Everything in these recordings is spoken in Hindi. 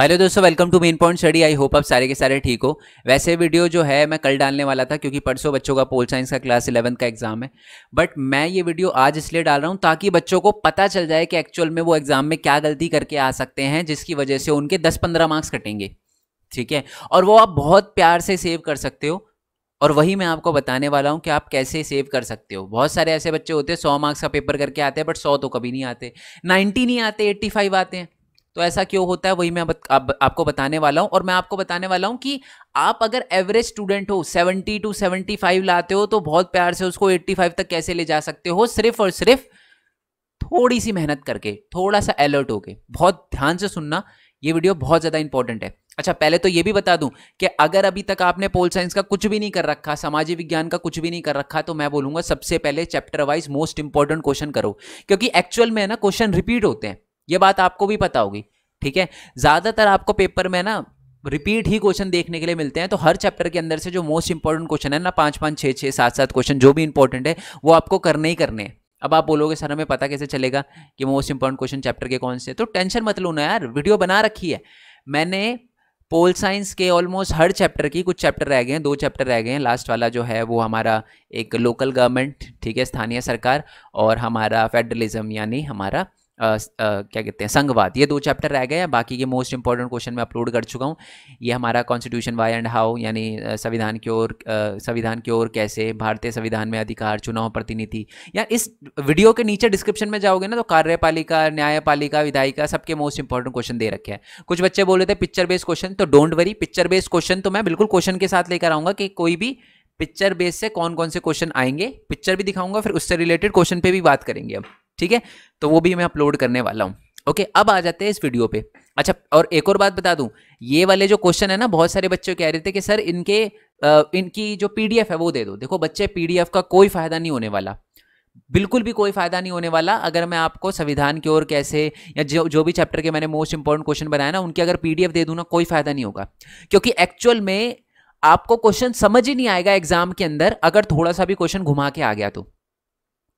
हेलो दोस्तों welcome to main point study I hope आप सारे के सारे ठीक हो वैसे वीडियो जो है मैं कल डालने वाला था क्योंकि परसों बच्चों का पोल साइंस का क्लास इलेवंथ का एग्जाम है बट मैं ये वीडियो आज इसलिए डाल रहा हूँ ताकि बच्चों को पता चल जाए कि एक्चुअल में वो एग्जाम में क्या गलती करके आ सकते हैं जिसकी वजह से उनके दस पंद्रह मार्क्स कटेंगे ठीक है और वो आप बहुत प्यार से सेव कर सकते हो और वही मैं आपको बताने वाला हूँ कि आप कैसे सेव कर सकते हो बहुत सारे ऐसे बच्चे होते हैं सौ मार्क्स का पेपर करके आते हैं बट सौ तो कभी नहीं आते नाइन्टी नहीं आते एट्टी फाइव आते हैं तो ऐसा क्यों होता है वही मैं बत, आप, आपको बताने वाला हूँ और मैं आपको बताने वाला हूँ कि आप अगर एवरेज स्टूडेंट हो 70 टू 75 लाते हो तो बहुत प्यार से उसको 85 तक कैसे ले जा सकते हो सिर्फ और सिर्फ थोड़ी सी मेहनत करके थोड़ा सा अलर्ट होके बहुत ध्यान से सुनना ये वीडियो बहुत ज़्यादा इंपॉर्टेंट है अच्छा पहले तो ये भी बता दूं कि अगर अभी तक आपने पोल साइंस का कुछ भी नहीं कर रखा सामाजिक विज्ञान का कुछ भी नहीं कर रखा तो मैं बोलूंगा सबसे पहले chapter wise most important question करो क्योंकि एक्चुअल में है ना क्वेश्चन रिपीट होते हैं ये बात आपको भी पता होगी ठीक है ज़्यादातर आपको पेपर में ना रिपीट ही क्वेश्चन देखने के लिए मिलते हैं तो हर चैप्टर के अंदर से जो मोस्ट इंपॉर्टेंट क्वेश्चन है ना पाँच पाँच छः छः सात सात क्वेश्चन जो भी इंपॉर्टेंट है वो आपको करने ही करने हैं अब आप बोलोगे सर हमें पता कैसे चलेगा कि मोस्ट इंपॉर्टेंट क्वेश्चन चैप्टर के कौन से तो टेंशन मत लो ना यार वीडियो बना रखी है मैंने पोल साइंस के ऑलमोस्ट हर चैप्टर की कुछ चैप्टर रह गए हैं दो चैप्टर रह गए हैं लास्ट वाला जो है वो हमारा एक लोकल गवर्नमेंट ठीक है स्थानीय सरकार और हमारा फेडरलिज्म यानी हमारा आ, क्या कहते हैं संघवाद ये दो चैप्टर रह गए हैं बाकी के मोस्ट इंपॉर्टेंट क्वेश्चन मैं अपलोड कर चुका हूँ ये हमारा कॉन्स्टिट्यूशन वाई एंड हाउ यानी संविधान की ओर संविधान की ओर कैसे भारतीय संविधान में अधिकार चुनाव प्रतिनिधि या इस वीडियो के नीचे डिस्क्रिप्शन में जाओगे ना तो कार्यपालिका न्यायपालिका विधायिका सबके मोस्ट इंपॉर्टेंट क्वेश्चन दे रखे हैं कुछ बच्चे बोले थे पिक्चर बेस्ड क्वेश्चन तो don't worry picture based question तो मैं बिल्कुल क्वेश्चन के साथ लेकर आऊँगा कि कोई भी पिक्चर बेस से कौन कौन से क्वेश्चन आएंगे पिक्चर भी दिखाऊंगा फिर उससे रिलेटेड क्वेश्चन पे भी बात करेंगे अब ठीक है तो वो भी मैं अपलोड करने वाला हूँ ओके अब आ जाते हैं इस वीडियो पे अच्छा और एक और बात बता दूं ये वाले जो क्वेश्चन है ना बहुत सारे बच्चे कह रहे थे कि सर इनके आ, इनकी जो पीडीएफ है वो दे दो देखो बच्चे पीडीएफ का कोई फायदा नहीं होने वाला बिल्कुल भी कोई फायदा नहीं होने वाला अगर मैं आपको संविधान की ओर कैसे या जो जो भी चैप्टर के मैंने मोस्ट इंपॉर्टेंट क्वेश्चन बनाया ना उनके अगर पीडीएफ दे दूँ ना कोई फायदा नहीं होगा क्योंकि एक्चुअल में आपको क्वेश्चन समझ ही नहीं आएगा एग्जाम के अंदर अगर थोड़ा सा भी क्वेश्चन घुमा के आ गया तो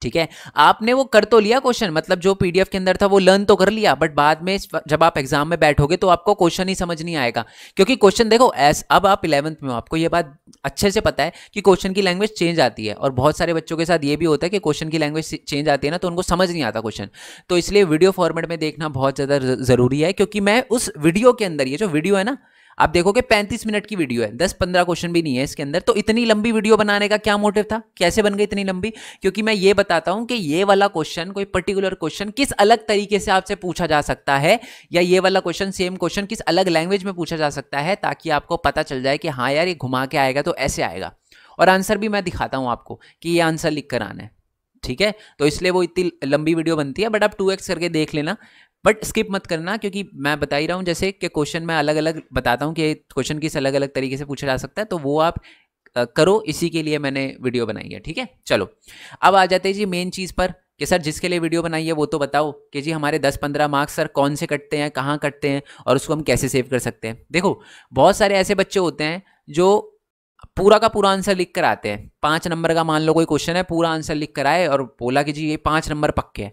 ठीक है आपने वो कर तो लिया क्वेश्चन मतलब जो पीडीएफ के अंदर था वो लर्न तो कर लिया बट बाद में जब आप एग्जाम में बैठोगे तो आपको क्वेश्चन ही समझ नहीं आएगा क्योंकि क्वेश्चन देखो एस अब आप इलेवंथ में हो आपको ये बात अच्छे से पता है कि क्वेश्चन की लैंग्वेज चेंज आती है और बहुत सारे बच्चों के साथ ये भी होता है कि क्वेश्चन की लैंग्वेज चेंज आती है ना तो उनको समझ नहीं आता क्वेश्चन तो इसलिए वीडियो फॉर्मेट में देखना बहुत ज़्यादा ज़रूरी है क्योंकि मैं उस वीडियो के अंदर ये जो वीडियो है ना आप देखोगे 35 मिनट की वीडियो है 10-15 क्वेश्चन भी नहीं है इसके अंदर तो इतनी लंबी वीडियो बनाने का क्या मोटिव था कैसे बन गई इतनी लंबी क्योंकि मैं ये बताता हूं कि ये वाला क्वेश्चन कोई पर्टिकुलर क्वेश्चन किस अलग तरीके से आपसे पूछा जा सकता है या ये वाला क्वेश्चन सेम क्वेश्चन किस अलग लैंग्वेज में पूछा जा सकता है ताकि आपको पता चल जाए कि हाँ यार ये घुमा के आएगा तो ऐसे आएगा और आंसर भी मैं दिखाता हूँ आपको कि ये आंसर लिख कर आना है ठीक है तो इसलिए वो इतनी लंबी वीडियो बनती है बट आप टू एक्स करके देख लेना बट स्किप मत करना क्योंकि मैं बता ही रहा हूँ जैसे कि क्वेश्चन मैं अलग अलग बताता हूँ कि क्वेश्चन किस अलग अलग तरीके से पूछा जा सकता है तो वो आप करो इसी के लिए मैंने वीडियो बनाई है ठीक है चलो अब आ जाते हैं जी मेन चीज़ पर कि सर जिसके लिए वीडियो बनाई है वो तो बताओ कि जी हमारे 10-15 मार्क्स सर कौन से कटते हैं कहाँ कटते हैं और उसको हम कैसे सेव कर सकते हैं देखो बहुत सारे ऐसे बच्चे होते हैं जो पूरा का पूरा आंसर लिख कर आते हैं पाँच नंबर का मान लो कोई क्वेश्चन है पूरा आंसर लिख कर आए और बोला कि जी ये पाँच नंबर पक्के हैं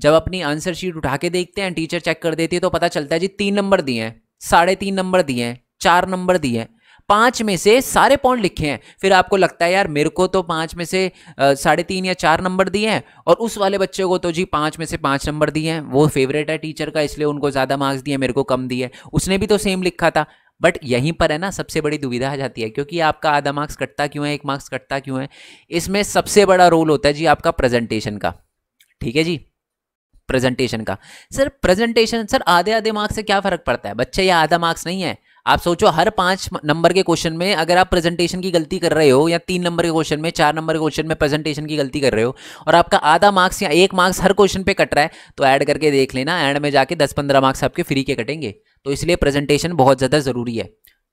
जब अपनी आंसर शीट उठा के देखते हैं टीचर चेक कर देती है तो पता चलता है जी तीन नंबर दिए हैं साढ़े तीन नंबर दिए हैं चार नंबर दिए हैं पाँच में से सारे पॉइंट लिखे हैं फिर आपको लगता है यार मेरे को तो पाँच में से साढ़े तीन या चार नंबर दिए हैं और उस वाले बच्चे को तो जी पाँच में से पाँच नंबर दिए हैं वो फेवरेट है टीचर का इसलिए उनको ज़्यादा मार्क्स दिए मेरे को कम दिए उसने भी तो सेम लिखा था बट यहीं पर है ना सबसे बड़ी दुविधा आ जाती है क्योंकि आपका आधा मार्क्स कटता क्यों है एक मार्क्स कटता क्यों है इसमें सबसे बड़ा रोल होता है जी आपका प्रेजेंटेशन का ठीक है जी प्रेजेंटेशन का सर प्रेजेंटेशन सर आधे आधे मार्क्स से क्या फ़र्क पड़ता है बच्चे या आधा मार्क्स नहीं है आप सोचो हर पांच नंबर के क्वेश्चन में अगर आप प्रेजेंटेशन की गलती कर रहे हो या तीन नंबर के क्वेश्चन में चार नंबर के क्वेश्चन में प्रेजेंटेशन की गलती कर रहे हो और आपका आधा मार्क्स या एक मार्क्स हर क्वेश्चन पे कट रहा है तो ऐड करके देख लेना एंड में जाके दस पंद्रह मार्क्स आपके फ्री के कटेंगे तो इसलिए प्रेजेंटेशन बहुत ज़्यादा ज़रूरी है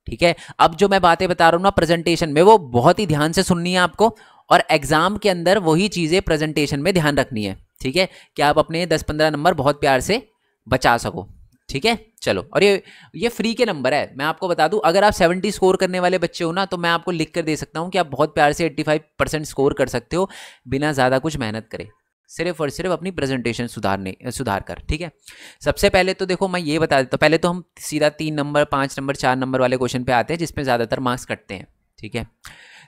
ठीक है अब जो मैं बातें बता रहा हूँ ना प्रेजेंटेशन में वो बहुत ही ध्यान से सुननी है आपको और एग्ज़ाम के अंदर वही चीज़ें प्रेजेंटेशन में ध्यान रखनी है ठीक है कि आप अपने दस पंद्रह नंबर बहुत प्यार से बचा सको ठीक है चलो और ये ये फ्री के नंबर है मैं आपको बता दूं अगर आप 70 स्कोर करने वाले बच्चे हो ना तो मैं आपको लिख कर दे सकता हूं कि आप बहुत प्यार से 85 परसेंट स्कोर कर सकते हो बिना ज़्यादा कुछ मेहनत करे सिर्फ और सिर्फ अपनी प्रेजेंटेशन सुधारने सुधार कर ठीक है सबसे पहले तो देखो मैं ये बता देता हूँ पहले तो हम सीधा तीन नंबर पाँच नंबर चार नंबर वाले क्वेश्चन पर आते हैं जिसमें ज़्यादातर मार्क्स कटते हैं ठीक है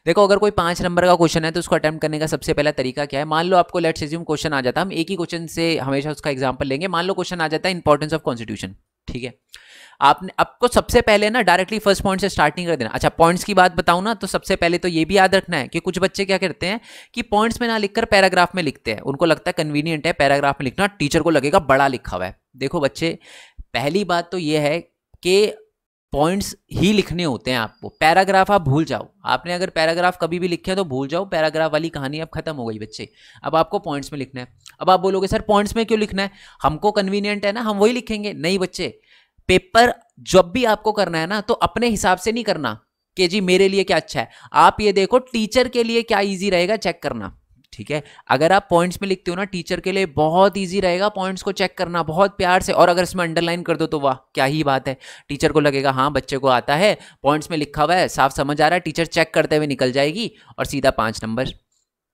देखो अगर कोई पांच नंबर का क्वेश्चन है तो उसको अटैम्प्ट करने का सबसे पहला तरीका क्या है मान लो आपको लेट्स एज्यूम क्वेश्चन आ जाता हम एक ही क्वेश्चन से हमेशा उसका एग्जाम्पल लेंगे मान लो क्वेश्चन आ जाता है इंपॉर्टेंस ऑफ कॉन्स्टिट्यूशन ठीक है आपने आपको सबसे पहले ना डायरेक्टली फर्स्ट पॉइंट से स्टार्टिंग कर देना अच्छा पॉइंट्स की बात बताऊं ना तो सबसे पहले तो ये भी याद रखना है कि कुछ बच्चे क्या करते हैं कि पॉइंट्स में ना लिखकर पैराग्राफ में लिखते हैं उनको लगता है कन्वीनियंट है पैराग्राफ में लिखना टीचर को लगेगा बड़ा लिखा हुआ है देखो बच्चे पहली बात तो ये है कि पॉइंट्स ही लिखने होते हैं आपको पैराग्राफ आप भूल जाओ आपने अगर पैराग्राफ कभी भी लिखे तो भूल जाओ पैराग्राफ वाली कहानी अब खत्म हो गई बच्चे अब आपको पॉइंट्स में लिखना है अब आप बोलोगे सर पॉइंट्स में क्यों लिखना है हमको कन्वीनियंट है ना हम वही लिखेंगे नहीं बच्चे पेपर जब भी आपको करना है ना तो अपने हिसाब से नहीं करना कि जी मेरे लिए क्या अच्छा है आप ये देखो टीचर के लिए क्या ईजी रहेगा चेक करना ठीक है अगर आप पॉइंट्स में लिखते हो ना टीचर के लिए बहुत ईजी रहेगा पॉइंट्स को चेक करना बहुत प्यार से और अगर इसमें अंडरलाइन कर दो तो वाह क्या ही बात है टीचर को लगेगा हाँ बच्चे को आता है पॉइंट्स में लिखा हुआ है साफ समझ आ रहा है टीचर चेक करते हुए निकल जाएगी और सीधा पाँच नंबर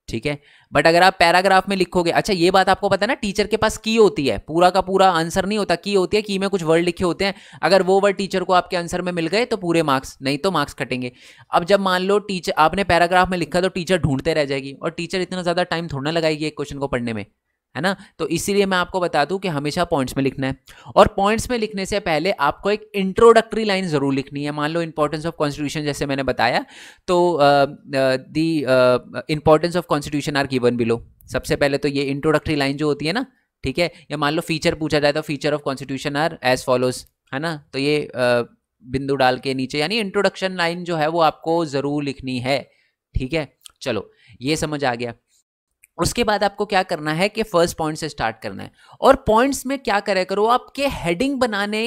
ठीक है बट अगर आप पैराग्राफ में लिखोगे अच्छा ये बात आपको पता है ना टीचर के पास की होती है पूरा का पूरा आंसर नहीं होता की होती है की में कुछ वर्ड लिखे होते हैं अगर वो वर्ड टीचर को आपके आंसर में मिल गए तो पूरे मार्क्स नहीं तो मार्क्स कटेंगे अब जब मान लो टीचर आपने पैराग्राफ में लिखा तो टीचर ढूंढते रह जाएगी और टीचर इतना ज़्यादा टाइम थोड़ा लगाएगी एक क्वेश्चन को पढ़ने में है ना तो इसीलिए मैं आपको बता दूं कि हमेशा पॉइंट्स में लिखना है और पॉइंट्स में लिखने से पहले आपको एक इंट्रोडक्टरी लाइन ज़रूर लिखनी है मान लो इंपॉर्टेंस ऑफ कॉन्स्टिट्यूशन जैसे मैंने बताया तो the importance of constitution are given below सबसे पहले तो ये इंट्रोडक्टरी लाइन जो होती है ना ठीक है या मान लो फीचर पूछा जाए तो feature of constitution are as follows है ना तो ये बिंदु डाल के नीचे यानी इंट्रोडक्शन लाइन जो है वो आपको ज़रूर लिखनी है ठीक है चलो ये समझ आ गया उसके बाद आपको क्या करना है कि फर्स्ट पॉइंट से स्टार्ट करना है और पॉइंट्स में क्या करा करो आपके हेडिंग बनाने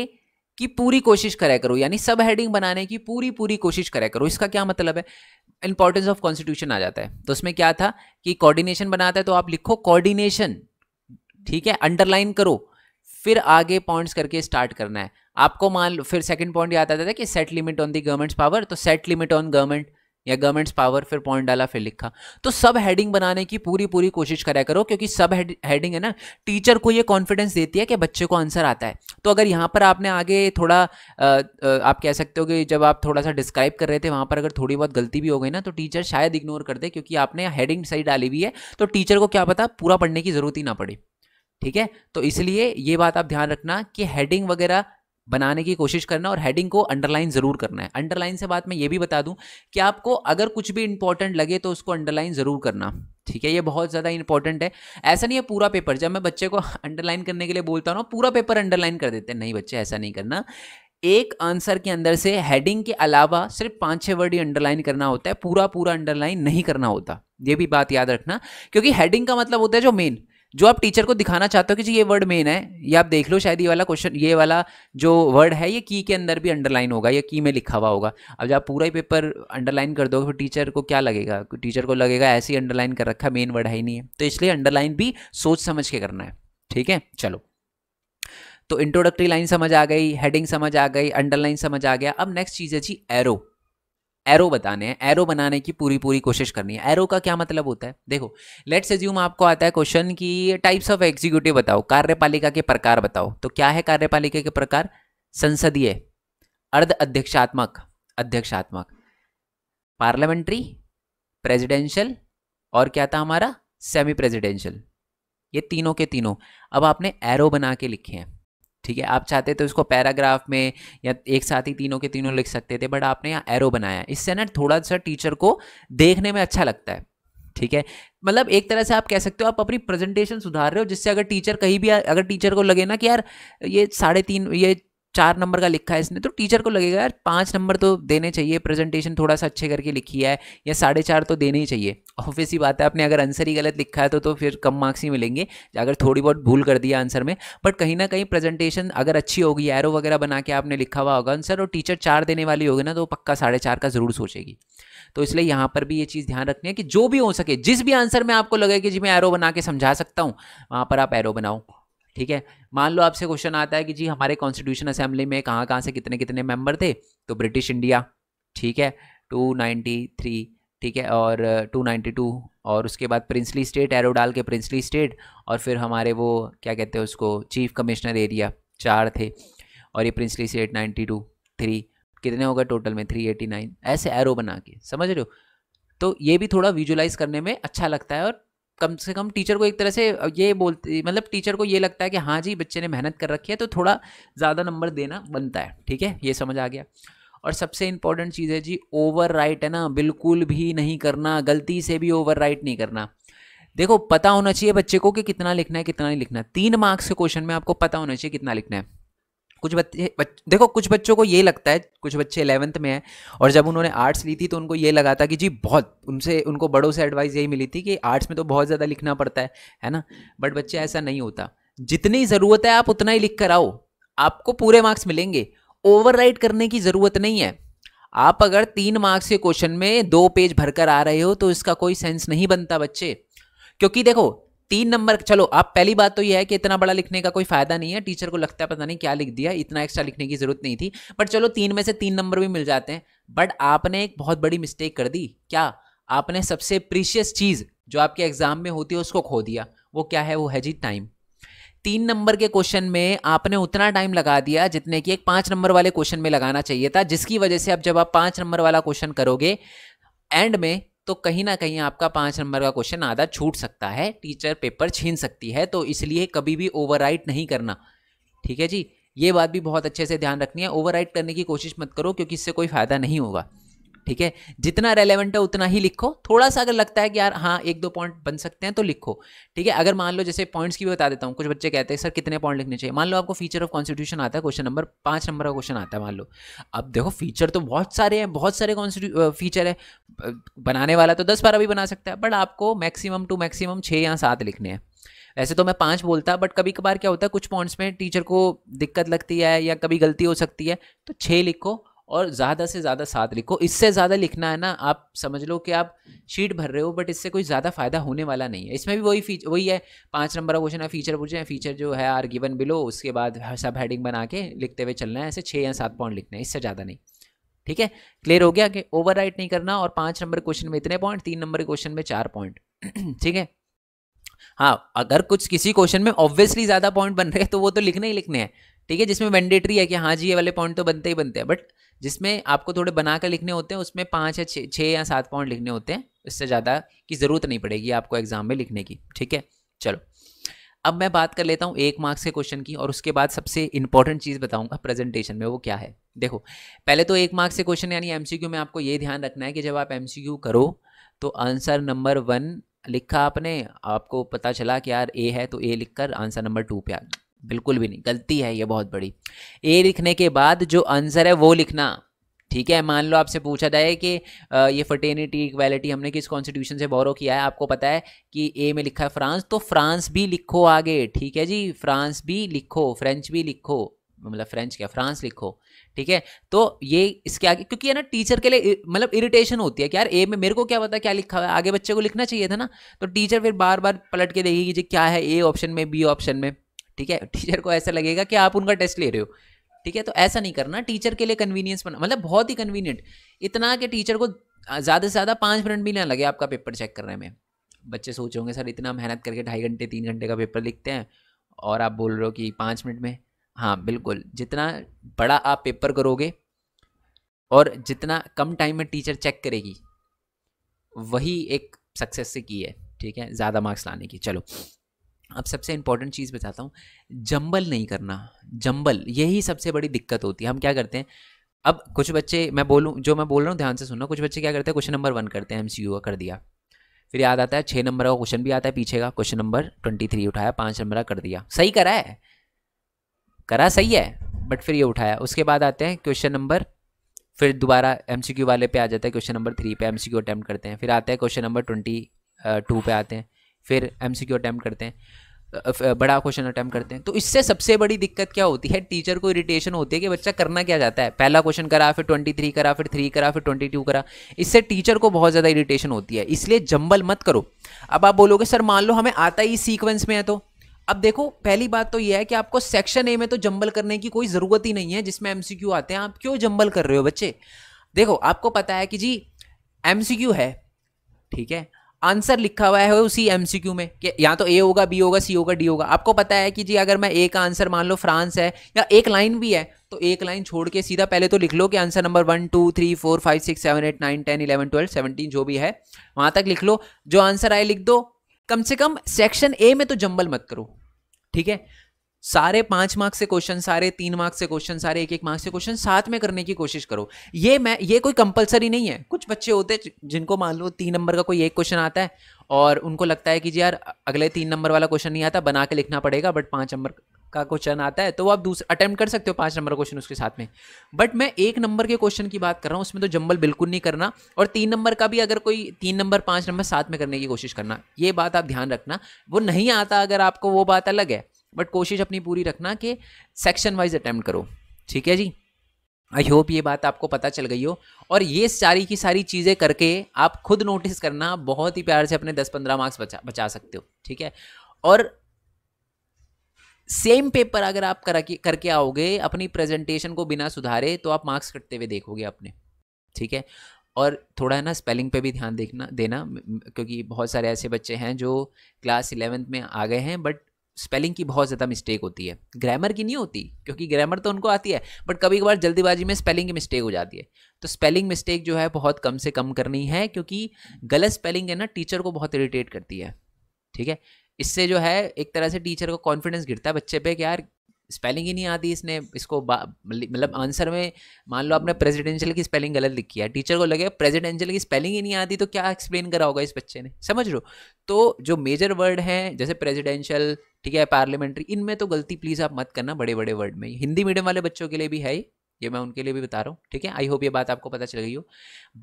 की पूरी कोशिश करा करो यानी सब हेडिंग बनाने की पूरी पूरी कोशिश करा करो इसका क्या मतलब है इंपॉर्टेंस ऑफ कॉन्स्टिट्यूशन आ जाता है तो उसमें क्या था कि कोऑर्डिनेशन बनाता है तो आप लिखो कोऑर्डिनेशन ठीक है अंडरलाइन करो फिर आगे पॉइंट्स करके स्टार्ट करना है आपको मान लो फिर सेकंड पॉइंट याद आता था कि set limit on the government's power तो सेट लिमिट ऑन गवर्नमेंट या गवर्नमेंट्स पावर फिर पॉइंट डाला फिर लिखा तो सब हेडिंग बनाने की पूरी पूरी कोशिश करा करो क्योंकि सब हेडिंग है ना टीचर को ये कॉन्फिडेंस देती है कि बच्चे को आंसर आता है तो अगर यहाँ पर आपने आगे थोड़ा आ, आप कह सकते हो कि जब आप थोड़ा सा डिस्क्राइब कर रहे थे वहाँ पर अगर थोड़ी बहुत गलती भी हो गई ना तो टीचर शायद इग्नोर कर दे क्योंकि आपने हेडिंग सही डाली हुई है तो टीचर को क्या पता पूरा पढ़ने की ज़रूरत ही ना पड़े ठीक है तो इसलिए ये बात आप ध्यान रखना कि हेडिंग वगैरह बनाने की कोशिश करना और हेडिंग को अंडरलाइन ज़रूर करना है अंडरलाइन से बात मैं ये भी बता दूं कि आपको अगर कुछ भी इंपॉर्टेंट लगे तो उसको अंडरलाइन ज़रूर करना ठीक है ये बहुत ज़्यादा इंपॉर्टेंट है ऐसा नहीं है पूरा पेपर जब मैं बच्चे को अंडरलाइन करने के लिए बोलता हूँ पूरा पेपर अंडरलाइन कर देते हैं नहीं बच्चे ऐसा नहीं करना एक आंसर के अंदर से हेडिंग के अलावा सिर्फ पाँच छः वर्ड ही अंडरलाइन करना होता है पूरा पूरा अंडरलाइन नहीं करना होता ये भी बात याद रखना क्योंकि हेडिंग का मतलब होता है जो मेन जो आप टीचर को दिखाना चाहते हो कि जी ये वर्ड मेन है ये आप देख लो शायद ये वाला क्वेश्चन ये वाला जो वर्ड है ये की के अंदर भी अंडरलाइन होगा या की में लिखा हुआ होगा अब जब आप पूरा ही पेपर अंडरलाइन कर दोगे तो टीचर को क्या लगेगा टीचर को लगेगा ऐसे ही अंडरलाइन कर रखा मेन वर्ड है ही नहीं है तो इसलिए अंडरलाइन भी सोच समझ के करना है ठीक है चलो तो इंट्रोडक्टरी लाइन समझ आ गई हेडिंग समझ आ गई अंडरलाइन समझ आ गया अब नेक्स्ट चीज़ है जी एरो एरो बताने हैं एरो बनाने की पूरी पूरी कोशिश करनी है एरो का क्या मतलब होता है देखो लेट्स एज्यूम आपको आता है क्वेश्चन की टाइप्स ऑफ एग्जीक्यूटिव बताओ कार्यपालिका के प्रकार बताओ तो क्या है कार्यपालिका के प्रकार संसदीय अर्ध अध्यक्षात्मक अध्यक्षात्मक पार्लियामेंट्री प्रेजिडेंशियल और क्या था हमारा सेमी प्रेजिडेंशियल ये तीनों के तीनों अब आपने एरो बना के लिखे हैं ठीक है आप चाहते तो उसको पैराग्राफ में या एक साथ ही तीनों के तीनों लिख सकते थे बट आपने यहाँ एरो बनाया इससे ना थोड़ा सा टीचर को देखने में अच्छा लगता है ठीक है मतलब एक तरह से आप कह सकते हो आप अपनी प्रेजेंटेशन सुधार रहे हो जिससे अगर टीचर कहीं भी अगर टीचर को लगे ना कि यार ये साढ़े तीन ये चार नंबर का लिखा है इसने तो टीचर को लगेगा यार पाँच नंबर तो देने चाहिए प्रेजेंटेशन थोड़ा सा अच्छे करके लिखी है या साढ़े चार तो देने ही चाहिए ऑफिस ही बात है आपने अगर आंसर ही गलत लिखा है तो तो फिर कम मार्क्स ही मिलेंगे अगर थोड़ी बहुत भूल कर दिया आंसर में बट कहीं ना कहीं प्रेजेंटेशन अगर अच्छी होगी एरो वगैरह बना के आपने लिखा हुआ होगा आंसर और टीचर चार देने वाली होगी ना तो पक्का साढ़े चार का ज़रूर सोचेगी तो इसलिए यहाँ पर भी ये चीज़ ध्यान रखनी है कि जो भी हो सके जिस भी आंसर में आपको लगे कि जी मैं एरो बना के समझा सकता हूँ वहाँ पर आप एरो बनाओ ठीक है मान लो आपसे क्वेश्चन आता है कि जी हमारे कॉन्स्टिट्यूशन असेंबली में कहाँ कहाँ से कितने कितने मेंबर थे तो ब्रिटिश इंडिया ठीक है टू नाइन्टी थ्री ठीक है और टू नाइन्टी टू और उसके बाद प्रिंसली स्टेट एरो डाल के प्रिंसली स्टेट और फिर हमारे वो क्या कहते हैं उसको चीफ कमिश्नर एरिया चार थे और ये princely state ninety two three कितने होगा टोटल में थ्री एटी नाइन ऐसे एरो बना के समझ रहे हो तो ये भी थोड़ा विजुलाइज करने में अच्छा लगता है और कम से कम टीचर को एक तरह से ये बोलती मतलब टीचर को ये लगता है कि हाँ जी बच्चे ने मेहनत कर रखी है तो थोड़ा ज़्यादा नंबर देना बनता है ठीक है ये समझ आ गया और सबसे इंपॉर्टेंट चीज़ है जी ओवर राइट है ना बिल्कुल भी नहीं करना गलती से भी ओवर राइट नहीं करना देखो पता होना चाहिए बच्चे को कि कितना लिखना है कितना नहीं लिखना है तीन मार्क्स के क्वेश्चन में आपको पता होना चाहिए कितना लिखना है कुछ बच्चे बच, देखो कुछ बच्चों को ये लगता है कुछ बच्चे इलेवंथ में हैं और जब उन्होंने आर्ट्स ली थी तो उनको ये लगा था कि जी बहुत उनसे उनको बड़ों से एडवाइस यही मिली थी कि आर्ट्स में तो बहुत ज़्यादा लिखना पड़ता है है ना बट बच्चे ऐसा नहीं होता जितनी ज़रूरत है आप उतना ही लिख कर आओ आपको पूरे मार्क्स मिलेंगे ओवर करने की ज़रूरत नहीं है आप अगर तीन मार्क्स के क्वेश्चन में दो पेज भरकर आ रहे हो तो इसका कोई सेंस नहीं बनता बच्चे क्योंकि देखो तीन नंबर चलो आप पहली बात तो यह है कि इतना बड़ा लिखने का कोई फायदा नहीं है टीचर को लगता है पता नहीं क्या लिख दिया इतना एक्स्ट्रा लिखने की जरूरत नहीं थी बट चलो तीन में से तीन नंबर भी मिल जाते हैं बट आपने एक बहुत बड़ी मिस्टेक कर दी क्या आपने सबसे प्रीशियस चीज़ जो आपके एग्जाम में होती है उसको खो दिया वो क्या है वो है जी टाइम तीन नंबर के क्वेश्चन में आपने उतना टाइम लगा दिया जितने कि एक पाँच नंबर वाले क्वेश्चन में लगाना चाहिए था जिसकी वजह से अब जब आप पाँच नंबर वाला क्वेश्चन करोगे एंड में तो कहीं ना कहीं आपका पाँच नंबर का क्वेश्चन आधा छूट सकता है टीचर पेपर छीन सकती है तो इसलिए कभी भी ओवर नहीं करना ठीक है जी ये बात भी बहुत अच्छे से ध्यान रखनी है ओवर करने की कोशिश मत करो क्योंकि इससे कोई फ़ायदा नहीं होगा ठीक है जितना रेलेवेंट है उतना ही लिखो थोड़ा सा अगर लगता है कि यार हाँ एक दो पॉइंट बन सकते हैं तो लिखो ठीक है अगर मान लो जैसे पॉइंट्स की भी बता देता हूँ कुछ बच्चे कहते हैं सर कितने पॉइंट लिखने चाहिए मान लो आपको फीचर ऑफ कॉन्स्टिट्यूशन आता है क्वेश्चन नंबर पाँच नंबर का क्वेश्चन आता है मान लो अब देखो फीचर तो बहुत सारे हैं बहुत सारे कॉन्स्टिट्यू फीचर है बनाने वाला तो दस बारह भी बना सकता है बट आपको मैक्सिमम टू मैक्सिमम छः या सात लिखने हैं वैसे तो मैं पाँच बोलता बट कभी कभार क्या होता है कुछ पॉइंट्स में टीचर को दिक्कत लगती है या कभी गलती हो सकती है तो छः लिखो और ज़्यादा से ज़्यादा साथ लिखो इससे ज़्यादा लिखना है ना आप समझ लो कि आप शीट भर रहे हो बट इससे कोई ज़्यादा फायदा होने वाला नहीं है इसमें भी वही फीच वही है पाँच नंबर का क्वेश्चन है फीचर पूछे फीचर जो है आर गिवन बिलो उसके बाद सब हेडिंग बना के लिखते हुए चलना है ऐसे छः या सात पॉइंट लिखना है इससे ज़्यादा नहीं ठीक है क्लियर हो गया कि ओवर नहीं करना और पाँच नंबर क्वेश्चन में इतने पॉइंट तीन नंबर क्वेश्चन में चार पॉइंट ठीक है हाँ अगर कुछ किसी क्वेश्चन में ऑब्वियसली ज़्यादा पॉइंट बन रहे हैं तो वो तो लिखने ही लिखने हैं ठीक है जिसमें मैंडेटरी है कि हाँ जी ये वाले पॉइंट तो बनते ही बनते हैं बट जिसमें आपको थोड़े बना कर लिखने होते हैं उसमें पाँच या छः या सात पॉइंट लिखने होते हैं इससे ज़्यादा की ज़रूरत नहीं पड़ेगी आपको एग्जाम में लिखने की ठीक है चलो अब मैं बात कर लेता हूँ एक मार्क्स के क्वेश्चन की और उसके बाद सबसे इंपॉर्टेंट चीज़ बताऊँगा प्रेजेंटेशन में वो क्या है देखो पहले तो एक मार्क्स के क्वेश्चन यानी एम में आपको ये ध्यान रखना है कि जब आप एम करो तो आंसर नंबर वन लिखा आपने आपको पता चला कि यार ए है तो ए लिखकर आंसर नंबर टू पे आ बिल्कुल भी नहीं गलती है ये बहुत बड़ी ए लिखने के बाद जो आंसर है वो लिखना ठीक है मान लो आपसे पूछा जाए कि ये फर्टेनिटी इक्वालिटी हमने किस कॉन्स्टिट्यूशन से बोरो किया है आपको पता है कि ए में लिखा है फ्रांस तो फ्रांस भी लिखो आगे ठीक है जी फ्रांस भी लिखो फ्रेंच भी लिखो मतलब फ्रेंच क्या फ्रांस लिखो ठीक है तो ये इसके आगे क्योंकि है ना टीचर के लिए मतलब इरिटेशन होती है कि यार ए में मेरे को क्या पता क्या लिखा है आगे बच्चे को लिखना चाहिए था ना तो टीचर फिर बार बार पलट के देखेगी जी क्या है ए ऑप्शन में बी ऑप्शन में ठीक है टीचर को ऐसा लगेगा कि आप उनका टेस्ट ले रहे हो ठीक है तो ऐसा नहीं करना टीचर के लिए कन्वीनियंस बना मतलब बहुत ही कन्वीनियंट इतना कि टीचर को ज़्यादा से ज़्यादा पाँच मिनट भी ना लगे आपका पेपर चेक करने में बच्चे सोच होंगे सर इतना मेहनत करके ढाई घंटे तीन घंटे का पेपर लिखते हैं और आप बोल रहे हो कि पाँच मिनट में हाँ बिल्कुल जितना बड़ा आप पेपर करोगे और जितना कम टाइम में टीचर चेक करेगी वही एक सक्सेस से की है ठीक है ज़्यादा मार्क्स लाने की चलो अब सबसे इम्पॉर्टेंट चीज़ बताता हूँ जंबल नहीं करना जंबल यही सबसे बड़ी दिक्कत होती है हम क्या करते हैं अब कुछ बच्चे मैं बोलूँ जो मैं बोल रहा हूँ ध्यान से सुनना कुछ बच्चे क्या करते हैं क्वेश्चन नंबर वन करते हैं एम का कर दिया फिर याद आता है छः नंबर का क्वेश्चन भी आता है पीछे का क्वेश्चन नंबर ट्वेंटी थ्री उठाया पाँच नंबर का कर दिया सही करा है करा सही है बट फिर ये उठाया उसके बाद आते हैं क्वेश्चन नंबर फिर दोबारा एम वाले पे आ जाता है क्वेश्चन नंबर थ्री पे एम अटैम्प्ट करते हैं फिर आते हैं क्वेश्चन नंबर ट्वेंटी टू पे आते हैं फिर एम सी क्यू अटैम्प्ट करते हैं बड़ा क्वेश्चन अटैम्प्ट करते हैं तो इससे सबसे बड़ी दिक्कत क्या होती है टीचर को इरिटेशन होती है कि बच्चा करना क्या जाता है पहला क्वेश्चन करा फिर ट्वेंटी थ्री करा फिर थ्री करा फिर ट्वेंटी टू करा इससे टीचर को बहुत ज़्यादा इरिटेशन होती है इसलिए जंबल मत करो अब आप बोलोगे सर मान लो हमें आता ही सीक्वेंस में है तो अब देखो पहली बात तो यह है कि आपको सेक्शन ए में तो जंबल करने की कोई ज़रूरत ही नहीं है जिसमें क्यू आते हैं आप क्यों जंबल कर रहे हो बच्चे देखो आपको पता है कि जी क्यू है ठीक है आंसर लिखा हुआ है उसी एमसीक्यू में या तो ए होगा बी होगा सी होगा डी होगा आपको पता है कि जी अगर मैं ए का आंसर मान लो फ्रांस है या एक लाइन भी है तो एक लाइन छोड़ के सीधा पहले तो लिख लो कि answer number one two three four five six seven eight nine ten eleven twelve seventeen जो भी है वहाँ तक लिख लो जो आंसर आए लिख दो कम से कम सेक्शन ए में तो जंबल मत करो ठीक है सारे पांच मार्क्स से क्वेश्चन सारे तीन मार्क्स से क्वेश्चन सारे एक एक मार्क्स से क्वेश्चन साथ में करने की कोशिश करो ये मैं ये कोई कंपलसरी नहीं है कुछ बच्चे होते हैं जिनको मान लो तीन नंबर का कोई एक क्वेश्चन आता है और उनको लगता है कि जी यार अगले तीन नंबर वाला क्वेश्चन नहीं आता बना के लिखना पड़ेगा बट पाँच नंबर का क्वेश्चन आता है तो आप दूसरा अटैम्प्ट कर सकते हो पाँच नंबर क्वेश्चन उसके साथ में बट मैं एक नंबर के क्वेश्चन की बात कर रहा हूँ उसमें तो जंबल बिल्कुल नहीं करना और तीन नंबर का भी अगर कोई तीन नंबर पाँच नंबर साथ में करने की कोशिश करना ये बात आप ध्यान रखना वो नहीं आता अगर आपको वो बात अलग है बट कोशिश अपनी पूरी रखना कि सेक्शन वाइज अटैम्प्ट करो ठीक है जी आई होप ये बात आपको पता चल गई हो और ये सारी की सारी चीज़ें करके आप खुद नोटिस करना बहुत ही प्यार से अपने दस पंद्रह मार्क्स बचा बचा सकते हो ठीक है और सेम पेपर अगर आप करा के करके आओगे अपनी प्रेजेंटेशन को बिना सुधारे तो आप मार्क्स कटते हुए देखोगे अपने ठीक है और थोड़ा है ना स्पेलिंग पे भी ध्यान देखना देना क्योंकि बहुत सारे ऐसे बच्चे हैं जो क्लास इलेवेंथ में आ गए हैं बट स्पेलिंग की बहुत ज़्यादा मिस्टेक होती है ग्रामर की नहीं होती क्योंकि ग्रामर तो उनको आती है बट कभी कभार जल्दीबाजी में स्पेलिंग की मिस्टेक हो जाती है तो स्पेलिंग मिस्टेक जो है बहुत कम से कम करनी है क्योंकि गलत स्पेलिंग है ना टीचर को बहुत इरीटेट करती है ठीक है इससे जो है एक तरह से टीचर को कॉन्फिडेंस गिरता है बच्चे पे कि यार स्पेलिंग ही नहीं आती इसने इसको मतलब आंसर मतलब में मान लो आपने प्रेजिडेंशियल की स्पेलिंग गलत लिखी है टीचर को लगे प्रेजिडेंशियल की स्पेलिंग ही नहीं आती तो क्या एक्सप्लेन करा होगा इस बच्चे ने समझ लो तो जो मेजर वर्ड हैं जैसे प्रेजिडेंशियल ठीक है पार्लियामेंट्री इनमें तो गलती प्लीज़ आप मत करना बड़े बड़े वर्ड में हिंदी मीडियम वाले बच्चों के लिए भी है ये मैं उनके लिए भी बता रहा हूँ ठीक है आई होप ये बात आपको पता चल गई हो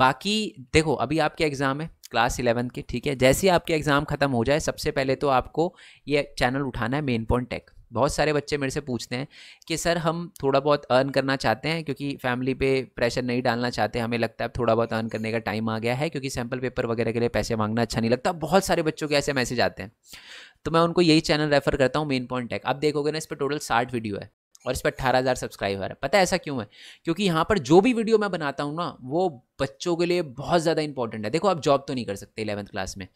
बाकी देखो अभी आपके एग्ज़ाम है क्लास इलेवंथ के ठीक है जैसे ही आपके एग्ज़ाम ख़त्म हो जाए सबसे पहले तो आपको ये चैनल उठाना है मेन पॉइंट टेक बहुत सारे बच्चे मेरे से पूछते हैं कि सर हम थोड़ा बहुत अर्न करना चाहते हैं क्योंकि फैमिली पे प्रेशर नहीं डालना चाहते हमें लगता है अब थोड़ा बहुत अर्न करने का टाइम आ गया है क्योंकि सैम्पल पेपर वगैरह के लिए पैसे मांगना अच्छा नहीं लगता बहुत सारे बच्चों के ऐसे मैसेज आते हैं तो मैं उनको यही चैनल रेफर करता हूँ मेन पॉइंट टैक आप देखोगे ना इस पर टोटल साठ वीडियो है और इस पर अट्ठारह हज़ार सब्सक्राइबर है पता है ऐसा क्यों है क्योंकि यहाँ पर जो भी वीडियो मैं बनाता हूँ ना वो बच्चों के लिए बहुत ज़्यादा इंपॉर्टेंट है देखो आप जॉब तो नहीं कर सकते इलेवंथ क्लास में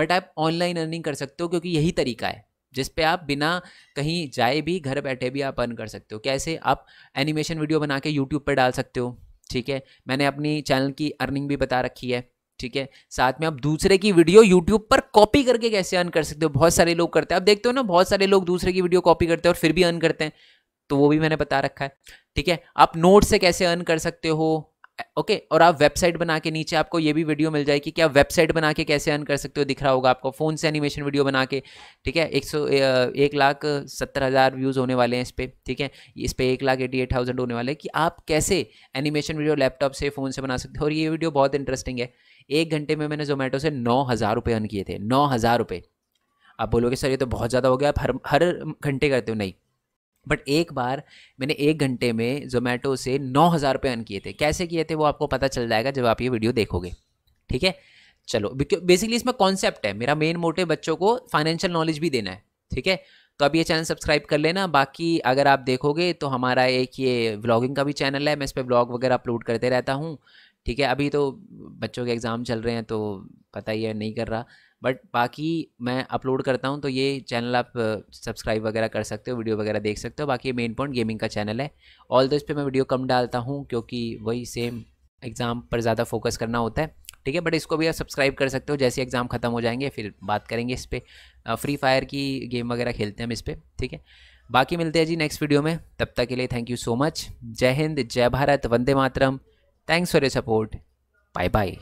बट आप ऑनलाइन अर्निंग कर सकते हो क्योंकि यही तरीका है जिस पे आप बिना कहीं जाए भी घर बैठे भी आप अर्न कर सकते हो कैसे आप एनिमेशन वीडियो बना के यूट्यूब पर डाल सकते हो ठीक है मैंने अपनी चैनल की अर्निंग भी बता रखी है ठीक है साथ में आप दूसरे की वीडियो यूट्यूब पर कॉपी करके कैसे अर्न कर सकते हो बहुत सारे लोग करते हैं आप देखते हो ना बहुत सारे लोग दूसरे की वीडियो कॉपी करते हैं और फिर भी अर्न करते हैं तो वो भी मैंने बता रखा है ठीक है आप नोट से कैसे अर्न कर सकते हो ओके okay, और आप वेबसाइट बना के नीचे आपको ये भी वीडियो मिल जाएगी कि आप वेबसाइट बना के कैसे अर्न कर सकते हो दिख रहा होगा आपको फ़ोन से एनिमेशन वीडियो बना के ठीक है एक सौ एक लाख सत्तर हज़ार व्यूज़ होने वाले हैं इस पर ठीक है इस पर एक लाख एटी एट थाउजेंड होने वाले हैं कि आप कैसे एनिमेशन वीडियो लैपटॉप से फ़ोन से बना सकते हो और ये वीडियो बहुत इंटरेस्टिंग है एक घंटे में मैंने जोमेटो से नौ हज़ार रुपये अर्न किए थे नौ हज़ार रुपये आप बोलोगे सर ये तो बहुत ज़्यादा हो गया आप हर हर घंटे करते हो नहीं बट एक बार मैंने एक घंटे में जोमेटो से नौ हज़ार रुपये अर्न किए थे कैसे किए थे वो आपको पता चल जाएगा जब आप ये वीडियो देखोगे ठीक है चलो बेसिकली इसमें कॉन्सेप्ट है मेरा मेन मोटिव बच्चों को फाइनेंशियल नॉलेज भी देना है ठीक है तो अब ये चैनल सब्सक्राइब कर लेना बाकी अगर आप देखोगे तो हमारा एक ये व्लॉगिंग का भी चैनल है मैं इस पर व्लॉग वगैरह अपलोड करते रहता हूँ ठीक है अभी तो बच्चों के एग्ज़ाम चल रहे हैं तो पता ही है नहीं कर रहा बट बाकी मैं अपलोड करता हूँ तो ये चैनल आप सब्सक्राइब वगैरह कर सकते हो वीडियो वगैरह देख सकते हो बाकी मेन पॉइंट गेमिंग का चैनल है ऑल दो इस पर मैं वीडियो कम डालता हूँ क्योंकि वही सेम एग्ज़ाम पर ज़्यादा फोकस करना होता है ठीक है बट इसको भी आप सब्सक्राइब कर सकते हो जैसे एग्ज़ाम ख़त्म हो जाएंगे फिर बात करेंगे इस पर फ्री फायर की गेम वगैरह खेलते हैं हम इस पर ठीक है बाकी मिलते हैं जी नेक्स्ट वीडियो में तब तक के लिए थैंक यू सो मच जय हिंद जय भारत वंदे मातरम thanks for your support bye bye